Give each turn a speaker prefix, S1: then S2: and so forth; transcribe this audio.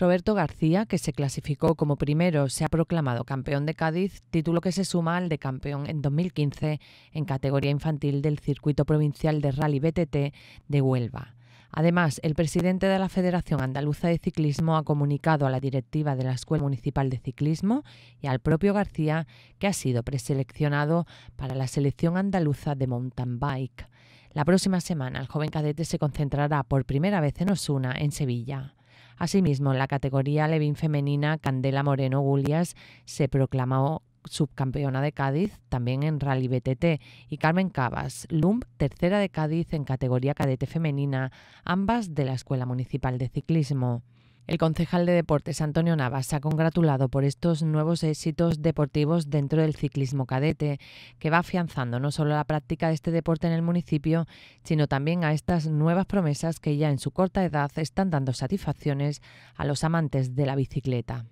S1: Roberto García, que se clasificó como primero, se ha proclamado campeón de Cádiz, título que se suma al de campeón en 2015 en categoría infantil del circuito provincial de rally BTT de Huelva. Además, el presidente de la Federación Andaluza de Ciclismo ha comunicado a la directiva de la Escuela Municipal de Ciclismo y al propio García que ha sido preseleccionado para la selección andaluza de mountain bike. La próxima semana el joven cadete se concentrará por primera vez en Osuna, en Sevilla. Asimismo, en la categoría Levin femenina, Candela Moreno Gulias se proclamó subcampeona de Cádiz, también en Rally BTT, y Carmen Cabas, LUMP, tercera de Cádiz en categoría cadete femenina, ambas de la Escuela Municipal de Ciclismo. El concejal de deportes Antonio Navas se ha congratulado por estos nuevos éxitos deportivos dentro del ciclismo cadete, que va afianzando no solo la práctica de este deporte en el municipio, sino también a estas nuevas promesas que ya en su corta edad están dando satisfacciones a los amantes de la bicicleta.